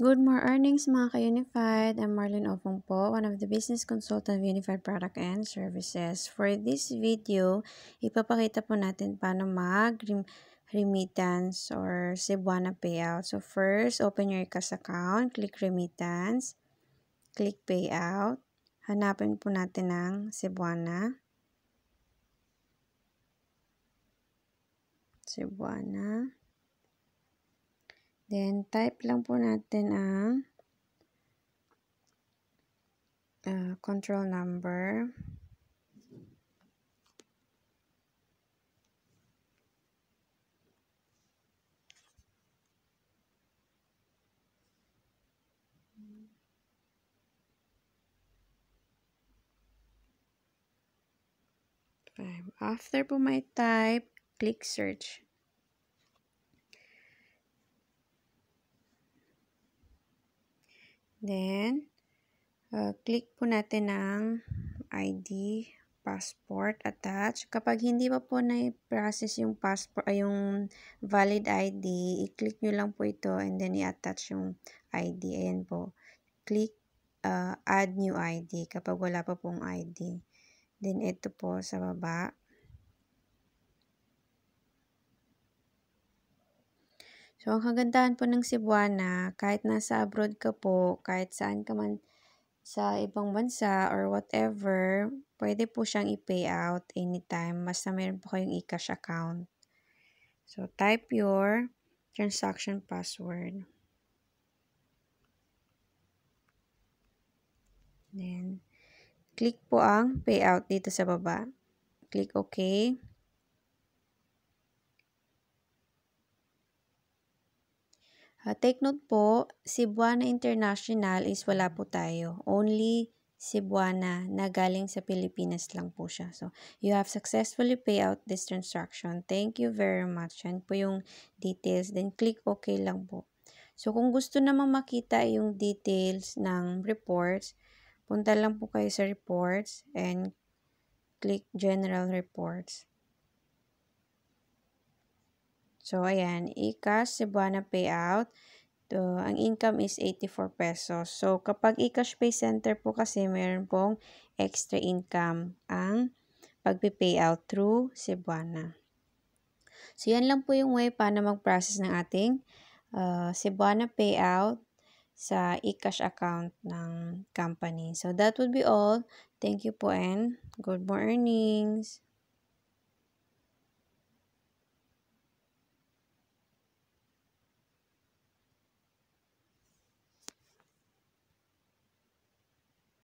Good morning, earnings mga ka-Unified. I'm Marlene Opong po, one of the business consultant of Unified Product and Services. For this video, ipapakita po natin paano mag-remittance or Cebuana payout. So first, open your ICAS account, click remittance, click payout. Hanapin po natin ang Cebuana. Cebuana. Then, type lang po natin ang uh, control number. After po may type, click search. Then, uh, click po natin ang ID, passport, attach. Kapag hindi pa po na-process yung passport, ay yung valid ID, i-click niyo lang po ito and then i-attach yung ID. Ayan po. Click uh, add new ID kapag wala pa pong ID. Then, ito po sa baba. So, ang kagandahan po ng Cebuana, kahit nasa abroad ka po, kahit saan ka man sa ibang bansa or whatever, pwede po siyang i-pay out anytime basta mayroon po kayong e-cash account. So, type your transaction password. Then, click po ang payout dito sa baba. Click OK. Uh, take note po, Cebuana International is wala po tayo. Only Cebuana na galing sa Pilipinas lang po siya. So, you have successfully pay out this transaction. Thank you very much. Yan po yung details. Then, click OK lang po. So, kung gusto naman makita yung details ng reports, punta lang po kayo sa reports and click general reports. So, ayan, i-cash Cebuana payout. To, ang income is 84 pesos. So, kapag i-cash pay center po kasi, meron pong extra income ang pagpipayout through Cebuana. So, yan lang po yung way paano mag-process ng ating uh, Cebuana payout sa e-cash account ng company. So, that would be all. Thank you po and good more